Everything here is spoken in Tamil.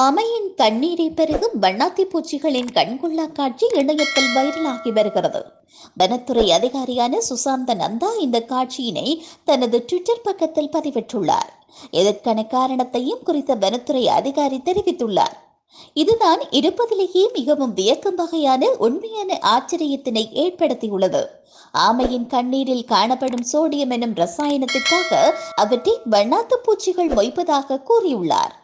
ஆமையின் கண்ணீரை பெருகும் வண்ணாத்தி பூச்சிகளின் கண்கொள்ளா காட்சி இணையத்தில் வைரலாகி வருகிறது வனத்துறை அதிகாரியான சுசாந்த நந்தா இந்த காட்சியினை தனது ட்விட்டர் பக்கத்தில் பதிவிட்டுள்ளார் இதற்கான காரணத்தையும் குறித்த வனத்துறை அதிகாரி தெரிவித்துள்ளார் இதுதான் இருப்பதிலேயே மிகவும் வியக்கும் வகையான உண்மையான ஆச்சரியத்தினை ஏற்படுத்தியுள்ளது ஆமையின் கண்ணீரில் காணப்படும் சோடியம் எனும் ரசாயனத்திற்காக அவற்றை வண்ணாத்து பூச்சிகள் மொய்ப்பதாக கூறியுள்ளார்